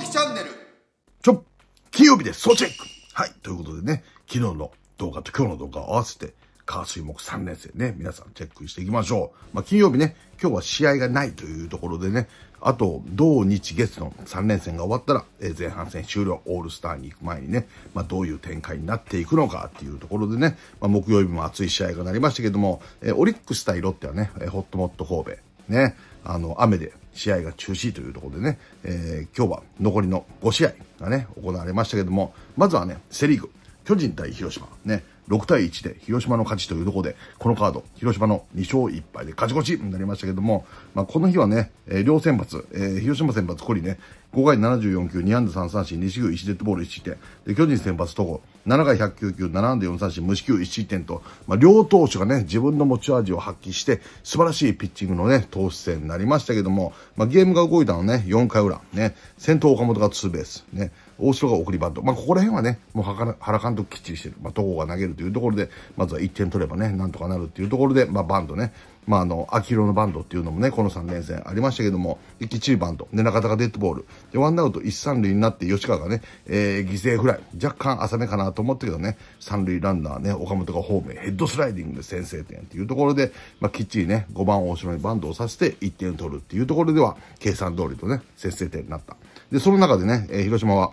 崎チャンネル。ちょ、金曜日です。総チェックはい、ということでね、昨日の動画と今日の動画を合わせて、火水木3年生ね、皆さんチェックしていきましょう。まあ、金曜日ね、今日は試合がないというところでね、あと、土日月の3連戦が終わったら、え前半戦終了、オールスターに行く前にね、まあ、どういう展開になっていくのかっていうところでね、まあ、木曜日も熱い試合がなりましたけども、えオリックス対ロッテはね、えホットモット神戸、ね、あの、雨で試合が中止というところでね、えー、今日は残りの5試合がね、行われましたけども、まずはね、セリーグ、巨人対広島、ね、6対1で広島の勝ちというところで、このカード、広島の2勝1敗で勝ち越しになりましたけども、まあ、この日はね、えー、両先発、えー、広島先発、コリね、5回74球、2安打3三振、2四球、1デッドボール1失点。で、巨人先発、戸郷、7回109球、7安打4三振、無四球1失点と、まあ、両投手がね、自分の持ち味を発揮して、素晴らしいピッチングのね、投手戦になりましたけども、まあ、ゲームが動いたのね、4回裏、ね、先頭岡本がツーベース、ね、大城が送りバント。まあ、ここら辺はね、もう原監督きっちりしてる。まあ、戸郷が投げるというところで、まずは1点取ればね、なんとかなるっていうところで、まあ、バントね。まあ、あの、秋色のバントっていうのもね、この3連戦ありましたけども、きっちりバント。で、中田がデッドボール。で、ワンアウト1、3塁になって、吉川がね、えー、犠牲フライ。若干浅めかなと思ったけどね、3塁ランナーね、岡本がホームへヘッドスライディングで先制点っていうところで、まあ、きっちりね、5番大城にバントをさせて1点取るっていうところでは、計算通りとね、先制点になった。で、その中でね、えー、広島は、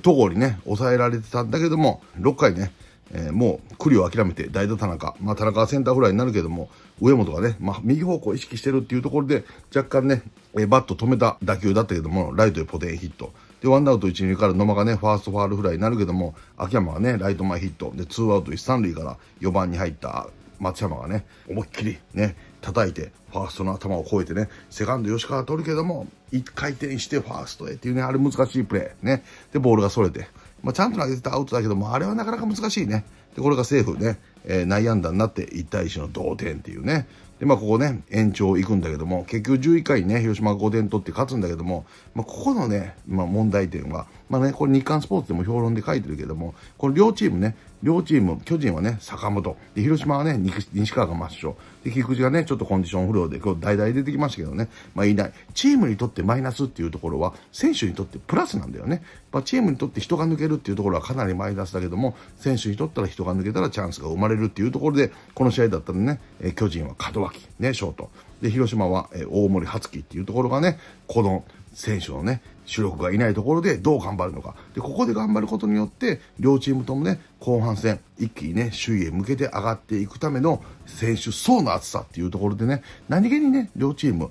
戸郷にね、抑えられてたんだけども、6回ね、えー、もう、栗を諦めて、代打田中。まあ、田中はセンターフライになるけども、上本がね、まあ、右方向意識してるっていうところで、若干ね、えー、バット止めた打球だったけども、ライトへポテンヒット。で、ワンアウト1、塁から野間がね、ファーストファールフライになるけども、秋山がね、ライト前ヒット。で、ツーアウト1、3塁から4番に入った松山がね、思いっきりね、叩いて、ファーストの頭を越えてね、セカンド吉川取るけども、1回転してファーストへっていうね、あれ難しいプレー。ね。で、ボールがそれて。まあ、ちゃんと投げてたアウトだけども、あれはなかなか難しいね。で、これがセーフね、えー、内野安打になって1対1の同点っていうね。で、まあ、ここね、延長行くんだけども、結局11回ね、広島が5点取って勝つんだけども、まあ、ここのね、まあ、問題点は、まあね、これ日刊スポーツでも評論で書いてるけども、この両チームね、両チーム、巨人はね、坂本。で、広島はね、西川が抹消。で、菊池がね、ちょっとコンディション不良で、今日代々出てきましたけどね。まあ、いない。チームにとってマイナスっていうところは、選手にとってプラスなんだよね。まあ、チームにとって人が抜けるっていうところはかなりマイナスだけども、選手にとったら人が抜けたらチャンスが生まれるっていうところで、この試合だったらね、え巨人は門脇、ね、ショート。で、広島は、えー、大森初樹っていうところがね、この選手のね、主力がいないところでどう頑張るのか。で、ここで頑張ることによって、両チームともね、後半戦、一気にね、首位へ向けて上がっていくための選手層の厚さっていうところでね、何気にね、両チーム、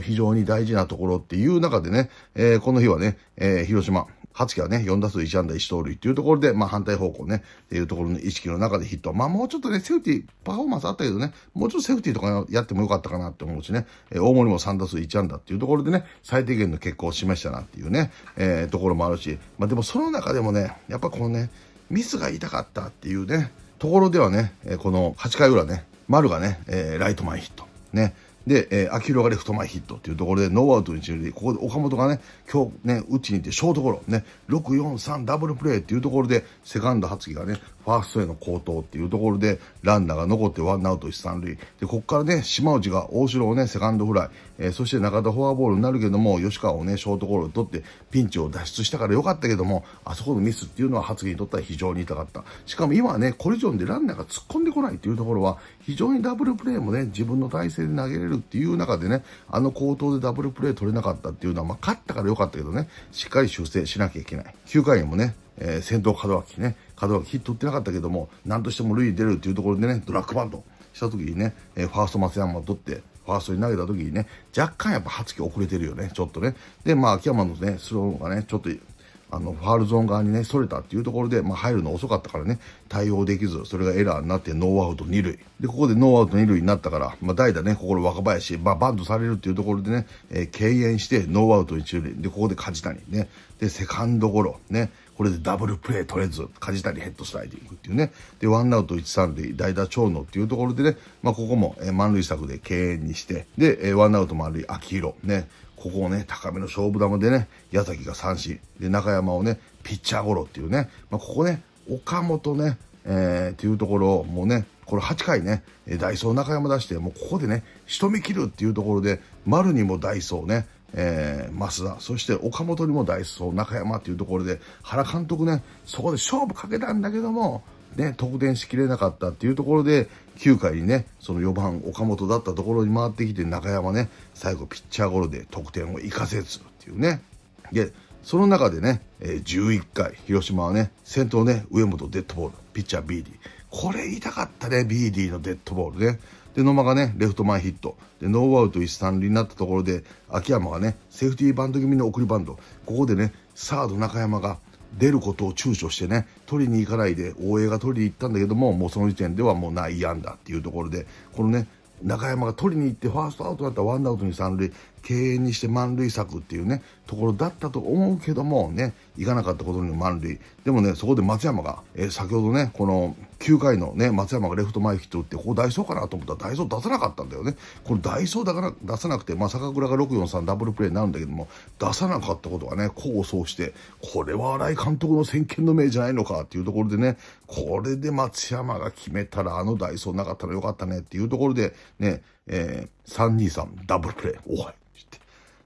非常に大事なところっていう中でね、えー、この日はね、えー、広島、初期はね、4打数1安打1盗塁っていうところで、まあ反対方向ね、っていうところの意識の中でヒット。まあもうちょっとね、セーフティー、パフォーマンスあったけどね、もうちょっとセーフティーとかやってもよかったかなって思うしね、えー、大森も3打数1安打っていうところでね、最低限の結果を示したなっていうね、えー、ところもあるし、まあでもその中でもね、やっぱこのね、ミスが痛かったっていうね、ところではね、えー、この8回裏ね、丸がね、えー、ライト前ヒット。ね、で、えー、秋広がレフト前ヒットというところで、ノーアウト一塁ここで岡本がね、今日ね、打ちに行ってショートゴロ、ね、6、4、3、ダブルプレーっていうところで、セカンド初木がね、ファーストへの高投っていうところで、ランナーが残ってワンアウト一三塁。で、ここからね、島内が大城をね、セカンドフライ、えー、そして中田フォアボールになるけども、吉川をね、ショートゴルを取って、ピンチを脱出したからよかったけども、あそこのミスっていうのは発言にとっては非常に痛かった。しかも今はね、コリジョンでランナーが突っ込んでこないっていうところは、非常にダブルプレーもね、自分の体勢で投げれるっていう中でね、あの高投でダブルプレー取れなかったっていうのは、まあ、勝ったからよかったけどね、しっかり修正しなきゃいけない。9回もね、えー、先頭門脇ね、門脇ヒットってなかったけども、なんとしても塁出るっていうところでね、ドラッグバントした時にね、えー、ファースト松山を取って、ファーストに投げた時にね、若干やっぱ初期遅れてるよね、ちょっとね。で、まあ、秋山のね、スローがね、ちょっと、あの、ファールゾーン側にね、それたっていうところで、まあ、入るの遅かったからね、対応できず、それがエラーになってノーアウト二塁。で、ここでノーアウト二塁になったから、まあ、代打ね、ここの若林、まあ、バントされるっていうところでね、えー、敬遠して、ノーアウト一塁。で、ここで梶谷ね。で、セカンドゴロ、ね。これでダブルプレー取れず、梶谷ヘッドスライディングっていうね。で、ワンアウト1、3塁、代打長野っていうところでね、まあ、ここも、えー、満塁策で敬遠にして、で、えー、ワンアウト満塁、秋広、ね、ここをね、高めの勝負球でね、矢崎が三振、で、中山をね、ピッチャーゴロっていうね、まあ、ここね、岡本ね、えー、っていうところもね、これ8回ね、ダイソー中山出して、もうここでね、仕留め切るっていうところで、丸にもダイソーね、えー、増田、そして岡本にもダイソー、中山というところで、原監督ね、そこで勝負かけたんだけども、ね、得点しきれなかったっていうところで、9回にね、その4番岡本だったところに回ってきて、中山ね、最後ピッチャーゴロで得点を生かせずっていうね。で、その中でね、11回、広島はね、先頭ね、上本デッドボール、ピッチャー BD。これ痛かったね、BD のデッドボールね。で、野間がね、レフト前ヒット。で、ノーアウト一三塁になったところで、秋山がね、セーフティーバント気味の送りバント。ここでね、サード中山が出ることを躊躇してね、取りに行かないで、大江が取りに行ったんだけども、もうその時点ではもう内野安打っていうところで、このね、中山が取りに行ってファーストアウトだったらワンアウト二三塁敬遠にして満塁策っていうねところだったと思うけどもね行かなかったことに満塁でもねそこで松山が、え先ほどねこの9回のね、松山がレフト前ヒット打って、ここダイソーかなと思ったらダイソー出さなかったんだよね。このダイソーだから出さなくて、まあ、坂倉が643ダブルプレーになるんだけども、出さなかったことがね、功を奏して、これは新井監督の先見の明じゃないのかっていうところでね、これで松山が決めたら、あのダイソーなかったらよかったねっていうところで、ね、えー、323ダブルプレー。おい。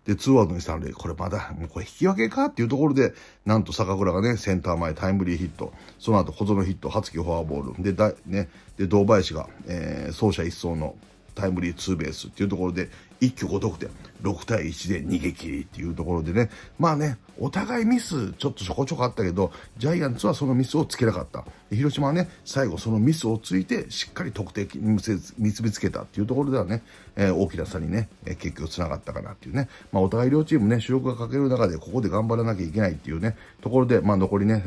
で、ツーアウトにしたで、これまだ、もうこれ引き分けかっていうところで、なんと坂倉がね、センター前タイムリーヒット、その後小園ヒット、初期フォアボール、で、だね、で、堂林が、えー、走者一掃のタイムリーツーベースっていうところで、一挙5得点、6対1で逃げ切りっていうところでね、まあね、お互いミスちょっとちょこちょこあったけど、ジャイアンツはそのミスをつけなかった。広島はね、最後そのミスをついて、しっかり得点に結びつけたっていうところではね、えー、大きな差にね、えー、結局つながったかなっていうね、まあ、お互い両チームね、主力がかける中で、ここで頑張らなきゃいけないっていうね、ところで、まあ、残りね、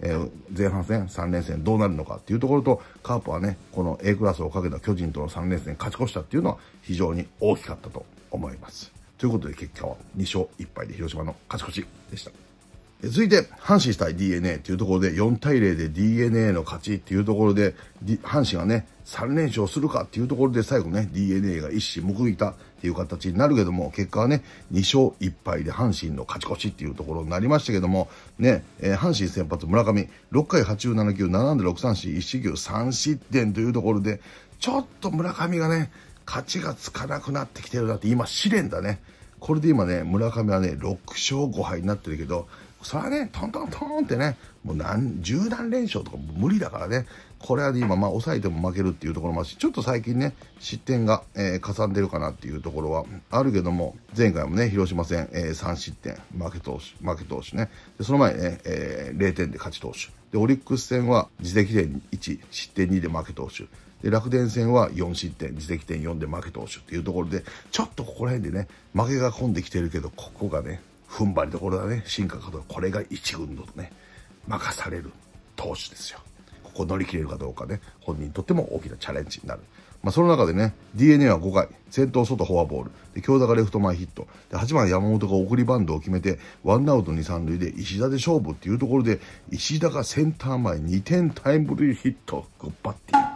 えーえー、前半戦、3連戦どうなるのかっていうところと、カープはね、この A クラスをかけた巨人との3連戦勝ち越したっていうのは、非常に大きかったと思います。ということで、結果は2勝1敗で広島の勝ち越しでした。続いて、阪神対 DNA というところで、4対0で DNA の勝ちっていうところで、阪神がね、3連勝するかっていうところで、最後ね、DNA が一矢報いたっていう形になるけども、結果はね、2勝1敗で阪神の勝ち越しっていうところになりましたけども、ね、えー、阪神先発村上、6回87球、7安打6三振、1四球3失点というところで、ちょっと村上がね、勝ちがつかなくなってきてるなって、今試練だね。これで今ね、村上はね、6勝5敗になってるけど、それはね、トントントンってね、もう何、十段連勝とか無理だからね、これは今、まあ、抑えても負けるっていうところもあるし、ちょっと最近ね、失点が、えー、かさんでるかなっていうところはあるけども、前回もね、広島戦、えー、3失点、負け投手、負け投手ね。で、その前ね、えー、0点で勝ち投手。で、オリックス戦は自責点1、失点2で負け投手。で、楽天戦は4失点、自責点4で負け投手っていうところで、ちょっとここら辺でね、負けが込んできてるけど、ここがね、踏ん張りどころだね。進化かどうか。これが1軍のね、任される投手ですよ。ここ乗り切れるかどうかね、本人にとっても大きなチャレンジになる。まあ、その中でね、DNA は5回、先頭外フォアボール、で京田がレフト前ヒット、で8番山本が送りバンドを決めて、ワンアウト2、3塁で石田で勝負っていうところで、石田がセンター前2点タイムリーヒット、グッバッティ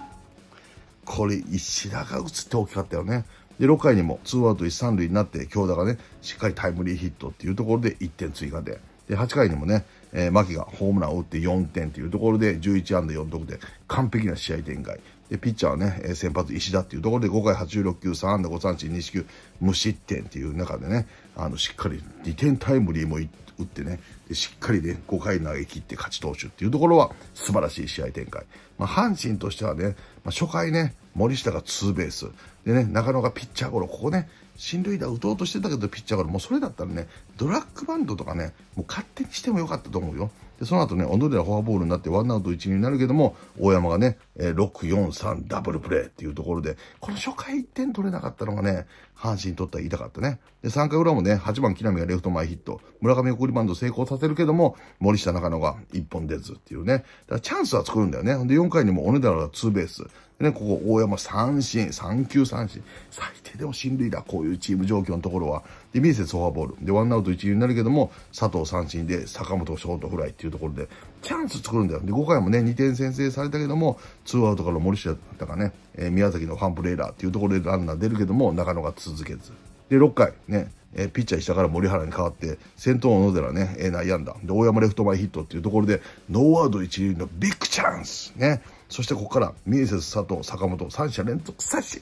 これ、石田が打つって大きかったよね。で、6回にもツーアウト1、3塁になって、京田がね、しっかりタイムリーヒットっていうところで1点追加で、で、8回にもね、えー、牧がホームランを打って4点っていうところで、11安打4得点、完璧な試合展開。で、ピッチャーはね、えー、先発石田っていうところで、5回86球、3安打5三振、2四球、無失点っていう中でね、あの、しっかり2点タイムリーも打ってね、でしっかりね、5回投げ切って勝ち投手っていうところは、素晴らしい試合展開。まあ、阪神としてはね、まあ、初回ね、森下がツーベース、でね、中野がピッチャーゴロ、ここね、進塁打打とうとしてたけど、ピッチャーゴロ、もうそれだったらね、ドラッグバンドとかね、もう勝手にしてもよかったと思うよ。で、その後ね、小野寺フォアボールになってワンアウト一二になるけども、大山がね、えー、6、4、3、ダブルプレーっていうところで、この初回1点取れなかったのがね、阪神にとっては痛かったね。で、3回裏もね、8番木浪がレフト前ヒット、村上送りバンド成功させるけども、森下中野が1本出ずっていうね。だからチャンスは作るんだよね。で、4回にも小野寺がツーベース。ね、ここ、大山三振、三球三振。最低でも進塁打、こういうチーム状況のところは、で、ミエセスフォアボール。で、ワンアウト一塁になるけども、佐藤三振で、坂本ショートフライっていうところで、チャンス作るんだよ。で、5回もね、2点先制されたけども、ツーアウトから森下たかね、えー、宮崎のファンプレーラーっていうところでランナー出るけども、中野が続けず。で、6回、ね、えー、ピッチャー下から森原に代わって、先頭の小野寺ね、えー、内野安打。で、大山レフト前ヒットっていうところで、ノーアウト一塁のビッグチャンスね。そしてここから、ミエセス、佐藤、坂本、三者連続三振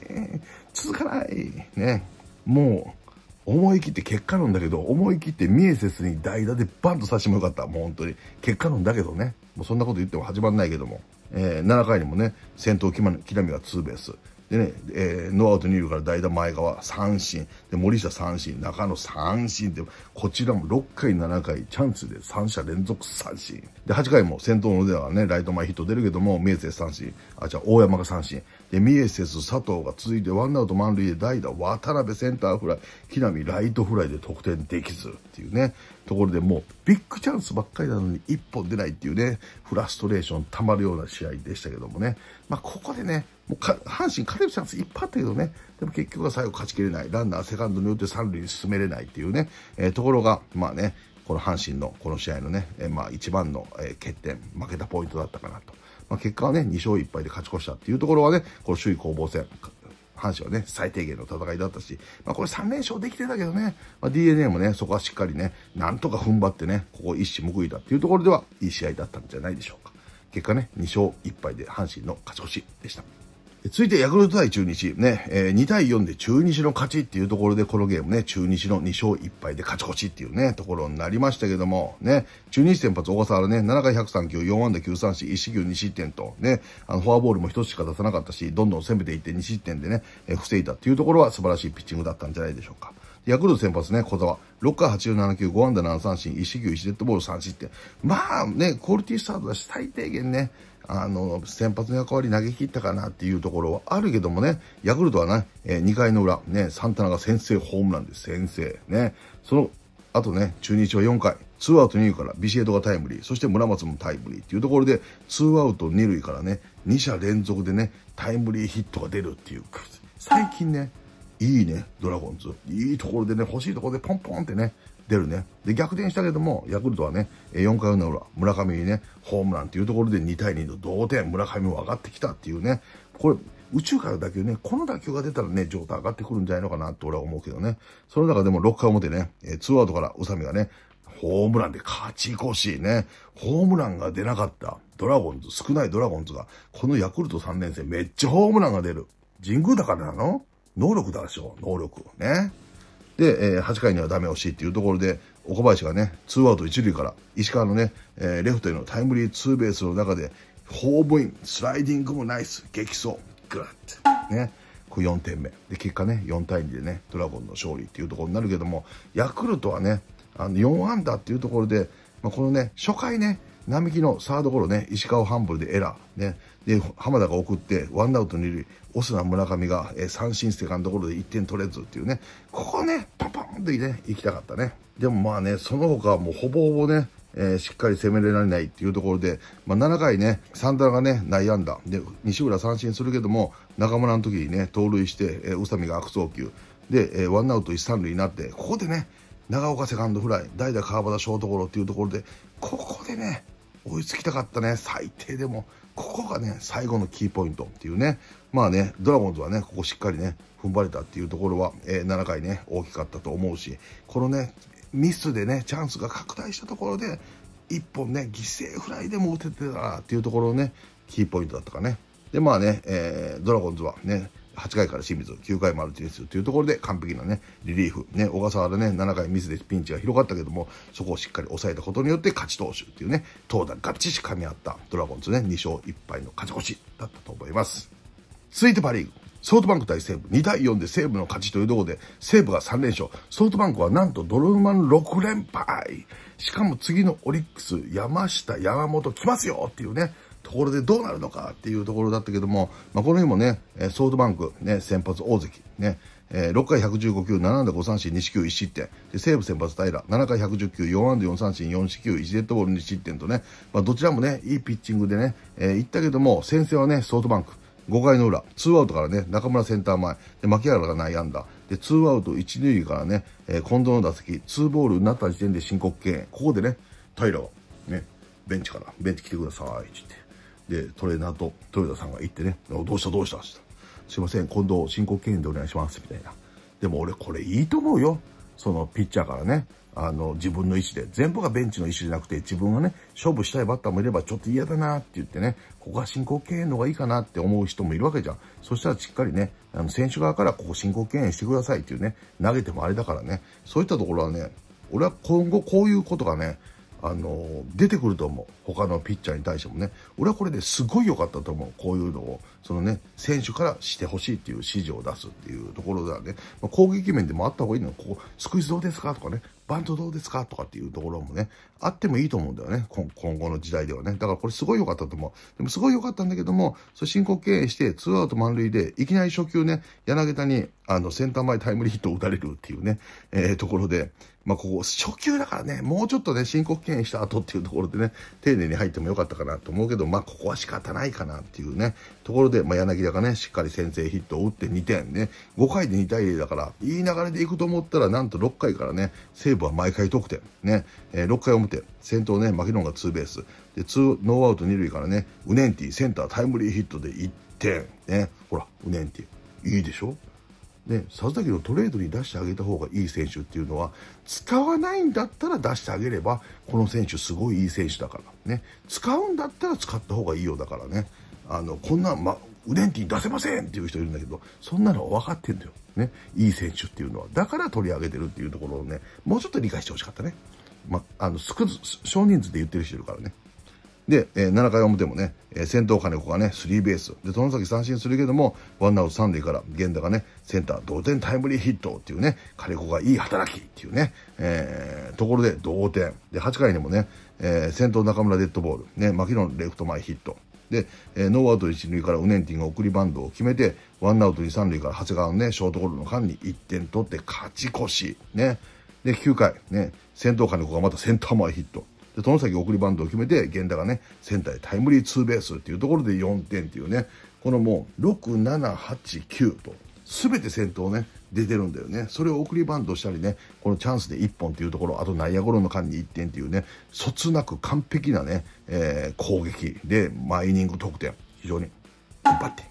続かないね。もう、思い切って結果論だけど、思い切ってミエセスに代打でバンと刺してもよかった。もう本当に。結果論だけどね。もうそんなこと言っても始まんないけども。えー、7回にもね、先頭木みがツーベース。でね、えー、ノーアウト二塁から代打前川三振。で、森下三振、中野三振って、こちらも6回、7回、チャンスで3者連続三振。で、8回も先頭の腕はね、ライト前ヒット出るけども、明生三振。あ、じゃあ大山が三振。で三重セス、佐藤が続いてワンアウト満塁で代打渡辺センターフライ木浪ライトフライで得点できずっていうねところでもうビッグチャンスばっかりなのに1本出ないっていうねフラストレーションたまるような試合でしたけどもね、まあ、ここでねもう阪神勝てるチャンスいっぱいあったけどねでも結局は最後勝ちきれないランナーセカンドによって三塁に進めれないっていうね、えー、ところがまあねこの阪神のこの試合のね、えー、まあ一番の、え欠点負けたポイントだったかなとまあ、結果はね、2勝1敗で勝ち越したっていうところはね、この首位攻防戦、阪神はね、最低限の戦いだったし、まあこれ3連勝できてたけどね、まあ、DNA もね、そこはしっかりね、なんとか踏ん張ってね、ここ一矢報いたっていうところでは、いい試合だったんじゃないでしょうか。結果ね、2勝1敗で阪神の勝ち越しでした。続いてヤクルト対中日、ね、えー、2対4で中日の勝ちっていうところで、このゲームね、中日の2勝1敗で勝ち越しっていうね、ところになりましたけども、ね、中日先発小笠原ね、7回103球、4安打9三振、1四球2失点と、ね、あの、フォアボールも1つしか出さなかったし、どんどん攻めていって2失点でね、えー、防いだっていうところは素晴らしいピッチングだったんじゃないでしょうか。ヤクルト先発ね、小沢。6回87球、5安打7三振、1四球1デッドボール3失点。まあね、クオリティスタートだし、最低限ね、あの、先発の役割投げ切ったかなっていうところはあるけどもね、ヤクルトはね、えー、2回の裏、ね、サンタナが先制ホームランで先制、ね、その、あとね、中日は4回、ツーアウト2塁からビシエドがタイムリー、そして村松もタイムリーっていうところで、ツーアウト2塁からね、2者連続でね、タイムリーヒットが出るっていう、最近ね、いいね、ドラゴンズ。いいところでね、欲しいところでポンポンってね、出るね。で、逆転したけども、ヤクルトはね、4回の裏、村上にね、ホームランっていうところで2対2の同点、村上も上がってきたっていうね、これ、宇宙から打球ね、この打球が出たらね、状態上がってくるんじゃないのかなって俺は思うけどね。その中でも6回表ね、えー、2アウトから宇佐美がね、ホームランで勝ち越しね、ホームランが出なかったドラゴンズ、少ないドラゴンズが、このヤクルト3年生めっちゃホームランが出る。神宮だからなの能力だでしょ、能力。ね。で、えー、8回にはダメ押しっていうところで、岡林がね、ツーアウト1塁から、石川のね、えー、レフトへのタイムリーツーベースの中で、ホームイン、スライディングもナイス、激走、グラッと。ね。これ4点目。で、結果ね、4対2でね、ドラゴンの勝利っていうところになるけども、ヤクルトはね、あの4安打っていうところで、まあ、このね、初回ね、並木のサードゴロね、石川ハンブルでエラー、ね、で浜田が送って、ワンアウト二塁、オスナ村上が、えー、三振セカンドゴロで1点取れずっていうね、ここね、パンパンってね、行きたかったね。でもまあね、その他はもうほぼほぼね、えー、しっかり攻められないっていうところで、まあ、7回ね、サンダラがね、内野安打、で、西浦三振するけども、中村の時にね、盗塁して、えー、宇佐美が悪送球、で、えー、ワンアウト一三塁になって、ここでね、長岡セカンドフライ、代打川端ショートゴロっていうところで、ここでね、追いつきたかったね。最低でも、ここがね、最後のキーポイントっていうね。まあね、ドラゴンズはね、ここしっかりね、踏ん張れたっていうところは、えー、7回ね、大きかったと思うし、このね、ミスでね、チャンスが拡大したところで、1本ね、犠牲フライでも打ててたなっていうところをね、キーポイントだったかね。で、まあね、えー、ドラゴンズはね、8回から清水、9回マルティネスというところで完璧なね、リリーフ。ね、小笠原ね、7回ミスでピンチが広がったけども、そこをしっかり抑えたことによって勝ち投手っていうね、投打がっちし噛み合ったドラゴンズね、2勝1敗の勝ち越しだったと思います。続いてパリーグ。ソフトバンク対西武、2対4で西武の勝ちというところで、西武が3連勝。ソフトバンクはなんとドルマン6連敗。しかも次のオリックス、山下、山本来ますよっていうね、ところでどうなるのかっていうところだったけども、まあ、この日もね、ソフトバンク、ね、先発大関、ね、え6回115球、7安打5三振、2四球、1失点。で、西武先発平、7回110球、4安打4三振、4四球、1デッドボール2失点とね、まあ、どちらもね、いいピッチングでね、えー、ったけども、先制はね、ソフトバンク。5回の裏、ツーアウトからね、中村センター前、で、牧原が内野安打。で、ツーアウト1塁からね、えー、近藤の打席、ツーボールになった時点で申告敬遠。ここでね、平は、ね、ベンチから、ベンチ来てください。で、トレーナーと豊田さんが行ってね、どうしたどうしたすいません、今度申告敬遠でお願いします、みたいな。でも俺これいいと思うよ。そのピッチャーからね、あの、自分の意思で、全部がベンチの意思じゃなくて、自分がね、勝負したいバッターもいれば、ちょっと嫌だなって言ってね、ここは進行敬遠の方がいいかなって思う人もいるわけじゃん。そしたらしっかりね、あの、選手側からここ進行敬遠してくださいっていうね、投げてもあれだからね、そういったところはね、俺は今後こういうことがね、あの出てくると思う他のピッチャーに対してもね俺はこれですごい良かったと思うこういうのをそのね選手からしてほしいっていう指示を出すっていうところではね、まあ、攻撃面でもあった方がいいのここスクイズどうですかとかねバントどうですかとかっていうところもねあってもいいと思うんだよね今後の時代ではねだからこれすごい良かったと思うでもすごい良かったんだけどもそ申告敬遠してツーアウト満塁でいきなり初球ね柳田にあのセンター前タイムリーヒットを打たれるっていうね、えー、ところでまあ、ここ、初級だからね、もうちょっとね、申告敬遠した後っていうところでね、丁寧に入ってもよかったかなと思うけど、まあ、ここは仕方ないかなっていうね、ところで、まあ、柳田がね、しっかり先制ヒットを打って2点ね、5回で2対0だから、いい流れでいくと思ったら、なんと6回からね、西武は毎回得点、ね、えー、6回表、先頭ね、マキノンがツーベース、で、ツー、ノーアウト2塁からね、ウネンティ、センタータイムリーヒットで1点、ね、ほら、ウネンティ、いいでしょね、佐々木のトレードに出してあげた方がいい選手っていうのは、使わないんだったら出してあげれば、この選手すごいいい選手だから、ね、使うんだったら使った方がいいよだからね、あの、こんな、ま、ウデンティ出せませんっていう人いるんだけど、そんなの分かってんだよ。ね、いい選手っていうのは。だから取り上げてるっていうところをね、もうちょっと理解してほしかったね。ま、あの、少人数で言ってる人いるからね。で、えー、7回表もね、えー、先頭金子がね、スリーベース。で、の崎三振するけども、ワンアウト三塁から、源田がね、センター同点タイムリーヒットっていうね、金子がいい働きっていうね、えー、ところで同点。で、8回にもね、えー、先頭中村デッドボール。ね、ロ野レフト前ヒット。で、えー、ノーアウト一塁からウネンティンが送りバンドを決めて、ワンアウト二三塁から長谷川のね、ショートゴロの間に1点取って勝ち越し。ね。で、9回、ね、先頭金子がまたセンター前ヒット。で、その先送りバントを決めて、源田がね、センターでタイムリーツーベースっていうところで4点っていうね、このもう、6、7、8、9と、すべて先頭ね、出てるんだよね。それを送りバントしたりね、このチャンスで1本っていうところ、あと内野ゴロの間に1点っていうね、そつなく完璧なね、えー、攻撃で、マイニング得点、非常に、バッティング。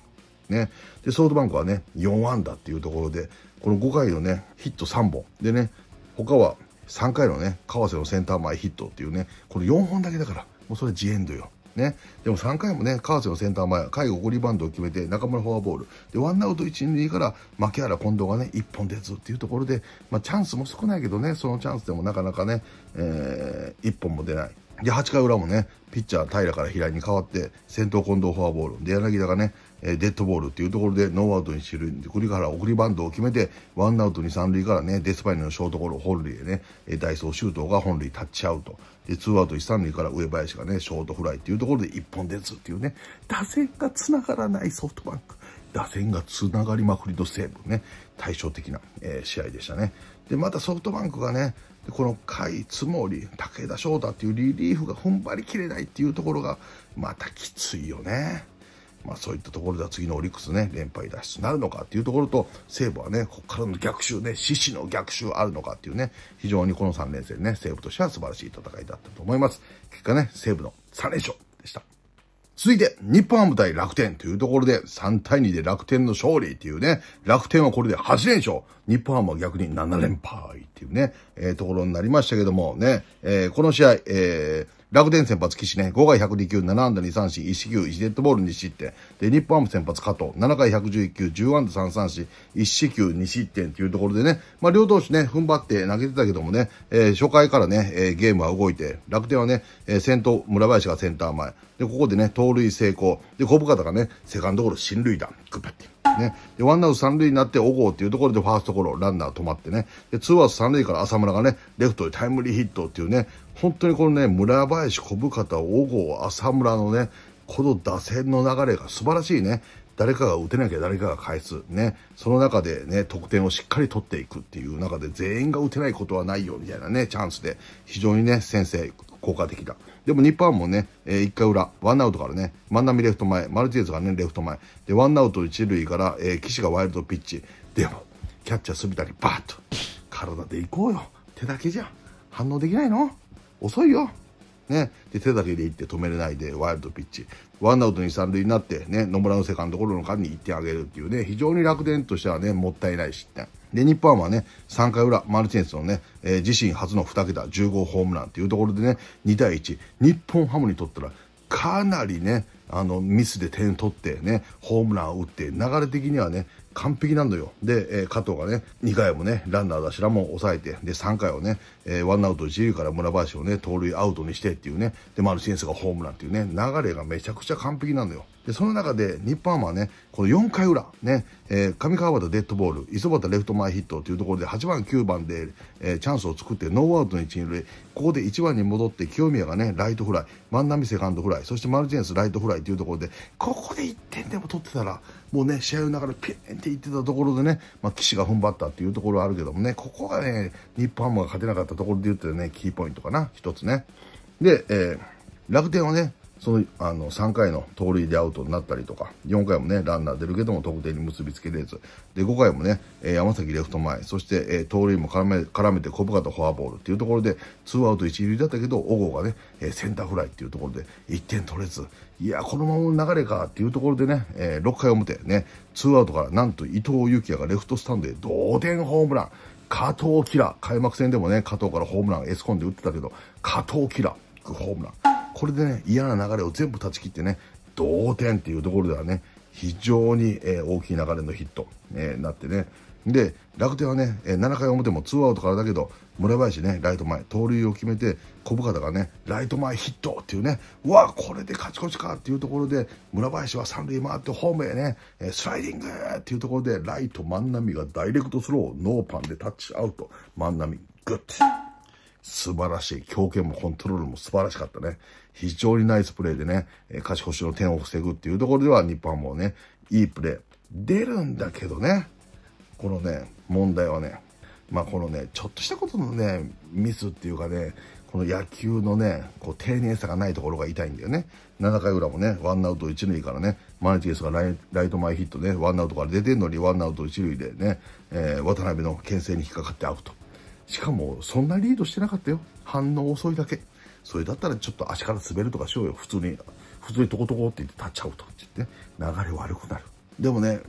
ね、でソフトバンクはね4安打っていうところでこの5回のねヒット3本でね他は3回のね、川瀬のセンター前ヒットっていうね、これ4本だけだから、もうそれジエンドよ。ね、でも3回もね、川瀬のセンター前、回護5リバウンドを決めて、中村フォアボール、でワンアウト1、2から牧原、近藤がね、1本出ずっていうところで、まあ、チャンスも少ないけどね、そのチャンスでもなかなかね、えー、1本も出ない。で、8回裏もね、ピッチャー平から平井に代わって、先頭近藤フォアボール、で、柳田がね、えデッドボールっていうところでノーアウトにしてるんで栗原送りバントを決めてワンアウト二三塁からねデスパイネのショートゴロ本塁でねダイソー周東が本塁タッチアウトでツーアウト一三塁から上林がねショートフライっていうところで一本出ずっていうね打線がつながらないソフトバンク打線がつながりまくりのーブね対照的な、えー、試合でしたねでまたソフトバンクがねこの甲斐、津森、武田翔太っていうリリーフが踏ん張りきれないっていうところがまたきついよね。まあ、そういったところでは次のオリックスね、連敗脱出なるのかっていうところと、西武はね、ここからの逆襲ね、獅子の逆襲あるのかっていうね、非常にこの3連戦ね、西武としては素晴らしい戦いだったと思います。結果ね、西武の3連勝でした。続いて、日本ハム対楽天というところで、3対2で楽天の勝利っていうね、楽天はこれで8連勝、日本ハムは逆に7連敗っていうね、えー、ところになりましたけどもね、えー、この試合、えー、楽天先発岸ね、5回102球、7安打2三振、1四球、1デッドボール2失点。で、日本ハム先発加藤、7回111球、10安打3三振、1四球、2失点というところでね、まあ、両投手ね、踏ん張って投げてたけどもね、えー、初回からね、えー、ゲームは動いて、楽天はね、えー、先頭、村林がセンター前。で、ここでね、盗塁成功。で、小深田がね、セカンドゴロ進塁打。頑張って。ね、でワンアウト三塁になって小郷っていうところでファーストゴロランナー止まってねでツーアウト三塁から浅村がねレフトでタイムリーヒットっていうね本当にこのね村林小深田小郷浅村のねこの打線の流れが素晴らしいね誰かが打てなきゃ誰かが返す。ね。その中でね、得点をしっかり取っていくっていう中で、全員が打てないことはないよ、みたいなね、チャンスで、非常にね、先生、効果的だ。でも日本もね、えー、1回裏、ワンアウトからね、万波レフト前、マルティエスがね、レフト前。で、ワンアウト1塁から、えー、岸がワイルドピッチ。でも、キャッチャー隅田にバーッと、体で行こうよ。手だけじゃ反応できないの遅いよ。ね、で手だけでいって止めれないでワイルドピッチワンアウト二三塁になって、ね、野村のセカンドゴロの間に1点あげるっていうね非常に楽天としてはねもったいない失点で、日本ハムはね、3回裏、マルティネスのね、えー、自身初の2桁、10号ホームランというところでね、2対1、日本ハムにとったら、かなりね、あの、ミスで点取ってね、ホームランを打って、流れ的にはね、完璧なんだよ。で、えー、加藤がね、2回もね、ランナー出しらも抑えて、で、3回をね、えー、ワンアウト自塁から村林をね、盗塁アウトにしてっていうね、で、マルチネスがホームランっていうね、流れがめちゃくちゃ完璧なのよ。で、その中で、日本ハムはね、この4回裏、ね、えー、上川端デッドボール、磯端レフト前ヒットというところで、8番、9番で、えー、チャンスを作って、ノーアウトの一塁、ここで1番に戻って、清宮がね、ライトフライ、万波セカンドフライ、そしてマルチネスライトフライというところで、ここで1点でも取ってたら、もうね、試合の中でピーンっていってたところでね、まあ、岸が踏ん張ったっていうところはあるけどもね、ここがね、日本ハムが勝てなかったところで言ってね、キーポイントかな、一つね。で、えー、楽天はね、そのあの3回の盗塁でアウトになったりとか、4回もね、ランナー出るけども得点に結びつけれず、で、5回もね、えー、山崎レフト前、そして、えー、盗塁も絡め絡めて小深とフォアボールっていうところで、ツーアウト一塁だったけど、小郷がね、えー、センターフライっていうところで1点取れず、いや、このままの流れかっていうところでね、えー、6回表ね、ツーアウトからなんと伊藤幸也がレフトスタンドへ同点ホームラン。加藤キラー。開幕戦でもね、加藤からホームラン、エスコンで打ってたけど、加藤キラー、ホームラン。これでね、嫌な流れを全部断ち切ってね、同点っていうところではね、非常に、えー、大きい流れのヒット、えー、なってね、で楽天はね7回表もツーアウトからだけど村林ねライト前盗塁を決めて小深田がねライト前ヒットっていうねうわこれで勝ち越しかっていうところで村林は三塁回ってホームへねスライディングっていうところでライト万波がダイレクトスローノーパンでタッチアウト万波グッ素晴らしい。強肩もコントロールも素晴らしかったね。非常にナイスプレーでね、え勝ち越しの点を防ぐっていうところでは日本もね、いいプレー出るんだけどね。このね問題はねまあこのねちょっとしたことのねミスっていうかねこの野球のねこう丁寧さがないところが痛いんだよね7回裏もねワンアウト一塁からねマルティエスがライト前ヒットねワンアウトから出てるのにワンアウト一塁でね、えー、渡辺の牽制に引っかかってアウトしかもそんなリードしてなかったよ反応遅いだけそれだったらちょっと足から滑るとかしようよ普通に普通にトコトコって言って立っちゃうとって言って、流れ悪くなるでもね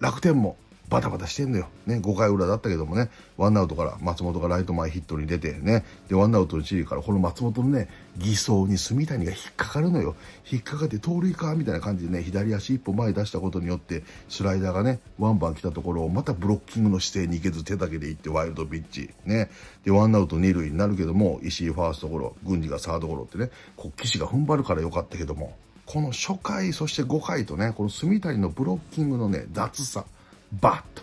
楽天もバタバタしてんのよ。ね、5回裏だったけどもね、ワンアウトから松本がライト前ヒットに出てね、で、ワンアウトの一塁からこの松本のね、偽装に住谷が引っかかるのよ。引っかかって盗塁かみたいな感じでね、左足一歩前出したことによって、スライダーがね、ワンバン来たところをまたブロッキングの姿勢に行けず手だけで行ってワイルドピッチ。ね。で、ワンアウト二塁になるけども、石井ファーストゴロ、郡司がサードゴロってね、こう、岸が踏ん張るから良かったけども、この初回、そして5回とね、この住谷のブロッキングのね、雑さ。バッと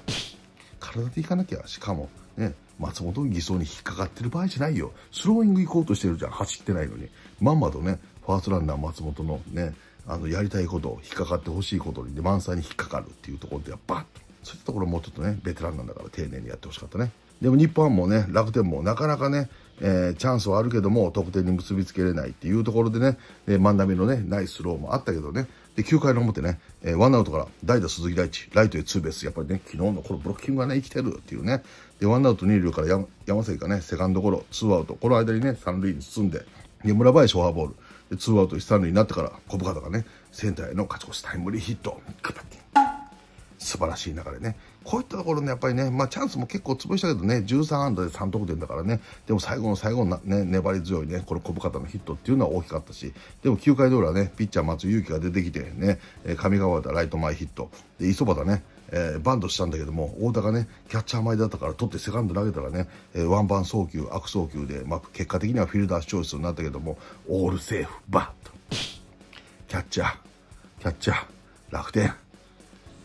体でいかなきゃしかもね松本偽装に引っかかってる場合じゃないよスローイング行こうとしてるじゃん走ってないのにまんまとねファーストランナー松本のねあのやりたいことを引っかかってほしいことに満載に引っかかるっていうところではバッとそういったところもうちょっとねベテランなんだから丁寧にやってほしかったねでも日本もね楽天もなかなかね、えー、チャンスはあるけども得点に結びつけれないっていうところでね、えー、ん中のねナイススローもあったけどねで、9回の表ね、えー、ワンアウトから代打鈴木大地、ライトへツーベース。やっぱりね、昨日のこのブロッキングがね、生きてるっていうね。で、ワンアウト二塁から山瀬崎がね、セカンドゴロ、ツーアウト。この間にね、三塁に包んで、で、村林フォアボール。で、ツーアウト一三塁になってから、小深田がね、センターへの勝ち越しタイムリーヒット。素晴らしい流れね。こういったところね、やっぱりね、まあ、チャンスも結構潰したけどね、13安打で3得点だからね、でも最後の最後の、ね、粘り強いね、この小深田のヒットっていうのは大きかったし、でも9回りはね、ピッチャー松井勇樹が出てきてね、上川田ライト前ヒット、で磯端ね、えー、バントしたんだけども太田がねキャッチャー前だったから取ってセカンド投げたらね、えー、ワンバン送球悪送球で、まあ、結果的にはフィルダーチョイスになったけどもオールセーフバッとキャッチャーキャッチャー楽天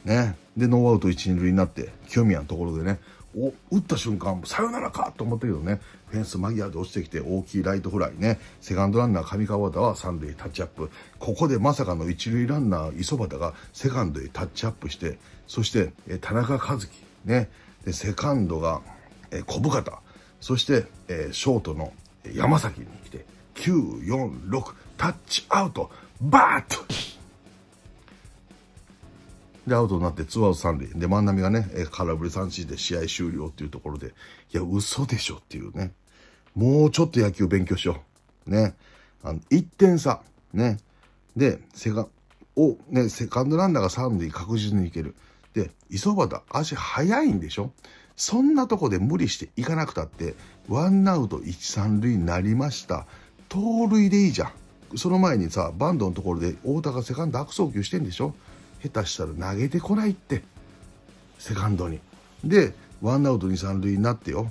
ね。で、ノーアウト1、2塁になって、清宮のところでね、お、打った瞬間、さよならかと思ったけどね、フェンス間際で落ちてきて大きいライトフライね、セカンドランナー上川端は三塁タッチアップ。ここでまさかの一塁ランナー磯端がセカンドへタッチアップして、そして、え田中和樹、ね、で、セカンドが、え小深田、そして、えショートの山崎に来て、9、4、6、タッチアウト、バーッとで、アウトになって2アウト3塁。で、万波がね、空振り三振で試合終了っていうところで、いや、嘘でしょっていうね。もうちょっと野球勉強しよう。ね。あの、1点差。ね。で、セカ、ね、セカンドランナーが3塁確実にいける。で、磯畑足速いんでしょそんなとこで無理していかなくたって、ワンアウト1、3塁になりました。盗塁でいいじゃん。その前にさ、バンドのところで太田がセカンド悪送球してんでしょ下手したら投げてこないってセカンドにでワンアウト二三塁になってよ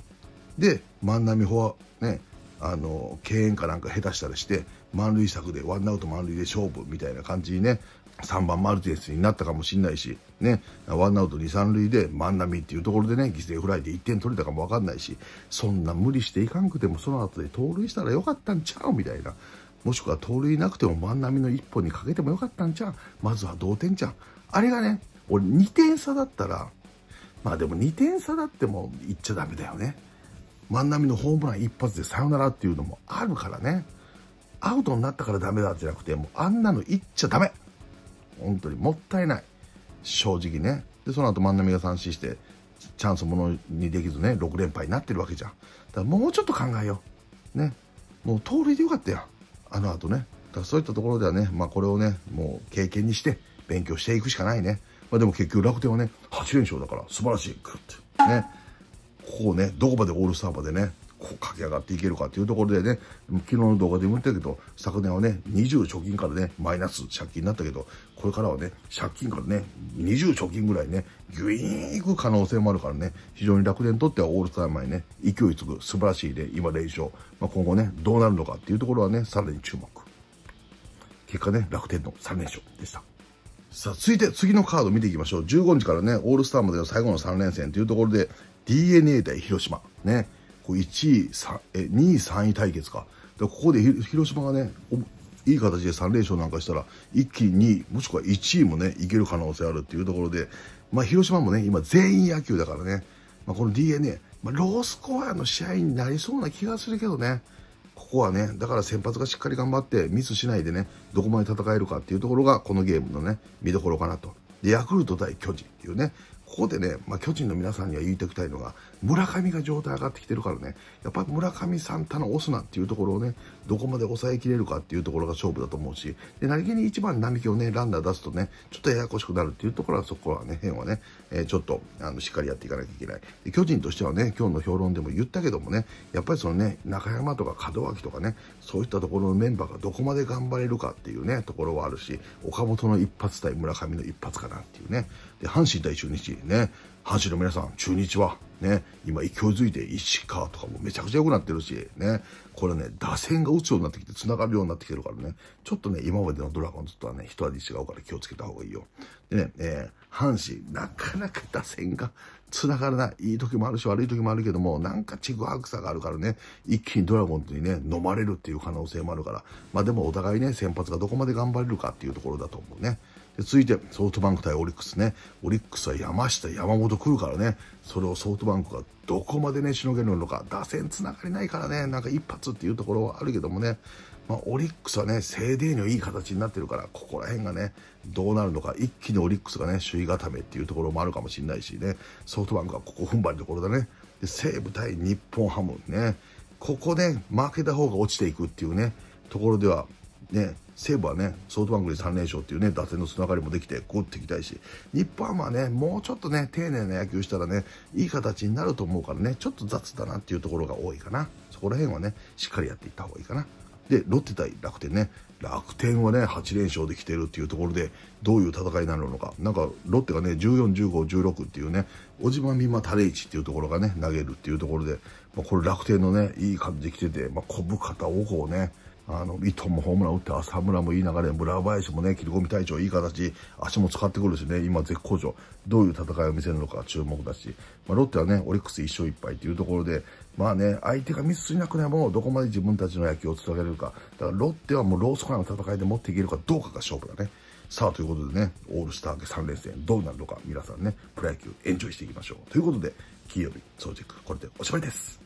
で万波フォアねあの敬遠かなんか下手したりして満塁策でワンアウト満塁で勝負みたいな感じにね3番マルティネスになったかもしれないし、ね、ワンアウト2、3塁で万波っていうところでね、犠牲フライで1点取れたかもわかんないし、そんな無理していかんくても、その後で盗塁したらよかったんちゃうみたいな、もしくは盗塁なくても万波の一本にかけてもよかったんじゃん。まずは同点じゃん。あれがね、俺2点差だったら、まあでも2点差だっても言っちゃダメだよね。万波のホームラン一発でサヨナラっていうのもあるからね。アウトになったからダメだじゃなくて、もうあんなの言っちゃダメ。本当にもったいない。正直ね。で、その後万波が三振して、チャンスものにできずね、6連敗になってるわけじゃん。だからもうちょっと考えよう。ね。もう盗塁でよかったよ。あの後ね。だからそういったところではね、まあこれをね、もう経験にして勉強していくしかないね。まあでも結局楽天はね、8連勝だから素晴らしい。グッと。ね。ここをね、どこまでオールスターまでね、こう駆け上がっていけるかというところでね、昨日の動画でも言ったけど、昨年はね、20貯金からね、マイナス借金になったけど、これからはね、借金からね、20貯金ぐらいね、ギュイーンいく可能性もあるからね、非常に楽天にとってはオールスター前ね、勢いつく、素晴らしいで、ね、今連勝。まあ、今後ね、どうなるのかっていうところはね、さらに注目。結果ね、楽天の3連勝でした。さあ、続いて次のカード見ていきましょう。15日からね、オールスターまでの最後の3連戦というところで、DNA 対広島。ね。こう1位え2位3位対決かでここで広島がねいい形で3連勝なんかしたら一気に2位もしくは1位もねいける可能性あるっていうところで、まあ、広島もね今全員野球だからね、まあ、この d n a、まあ、ロースコアの試合になりそうな気がするけどねここはねだから先発がしっかり頑張ってミスしないでねどこまで戦えるかっていうところがこのゲームのね見どころかなとでヤクルト対巨人っていうねここでね、まあ、巨人の皆さんには言いておきたいのが村上が状態上がってきてるからね、やっぱり村上サンタのオスナっていうところをね、どこまで抑えきれるかっていうところが勝負だと思うし、で、何気に1番並木をね、ランナー出すとね、ちょっとややこしくなるっていうところは、そこはね、変はね、えー、ちょっと、あの、しっかりやっていかなきゃいけない。で、巨人としてはね、今日の評論でも言ったけどもね、やっぱりそのね、中山とか門脇とかね、そういったところのメンバーがどこまで頑張れるかっていうね、ところはあるし、岡本の一発対村上の一発かなっていうね、で、阪神対中日ね、阪神の皆さん、中日は、ね、今勢いづいて石川とかもめちゃくちゃ良くなってるし、ね、これね、打線が打つようになってきて、繋がるようになってきてるからね、ちょっとね、今までのドラゴンズとはね、一味違うから気をつけた方がいいよ。でね、えー、阪神、なかなか打線が繋がらない。いい時もあるし、悪い時もあるけども、なんかちぐはぐさがあるからね、一気にドラゴンズにね、飲まれるっていう可能性もあるから、まあでもお互いね、先発がどこまで頑張れるかっていうところだと思うね。で続いてソフトバンク対オリックスね。オリックスは山下、山本来るからね。それをソフトバンクがどこまでね、しのげるのか。打線つながりないからね、なんか一発っていうところはあるけどもね。まあ、オリックスはね、静電のいい形になってるから、ここら辺がね、どうなるのか。一気にオリックスがね、首位固めっていうところもあるかもしれないしね。ソフトバンクはここ踏ん張りところだね。で、西武対日本ハムね。ここで、ね、負けた方が落ちていくっていうね、ところでは、ね、西武はねソフトバンクで3連勝っていうね打線のつながりもできてこうっていきたいし日本ハムはねもうちょっとね丁寧な野球したらねいい形になると思うからねちょっと雑だなっていうところが多いかなそこら辺はねしっかりやっていった方がいいかなでロッテ対楽天ね楽天はね8連勝できてるっていうところでどういう戦いになるのかなんかロッテがね141516っていうね小島美馬タレイチっていうところがね投げるっていうところで、まあ、これ楽天のねいい感じできてて、まあ、小深田王子ねあの、伊藤もホームラン打って、浅村もいい流れ、村林もね、切り込み隊長いい形、足も使ってくるしね、今絶好調。どういう戦いを見せるのか注目だし、まあ、ロッテはね、オリックス1勝1敗というところで、まあね、相手がミスしなくても、どこまで自分たちの野球をつなげるか。だからロッテはもうロースコアの戦いで持っていけるかどうかが勝負だね。さあ、ということでね、オールスター3連戦、どうなるのか、皆さんね、プロ野球エンジョイしていきましょう。ということで、金曜日、総チェック、これでおしまいです。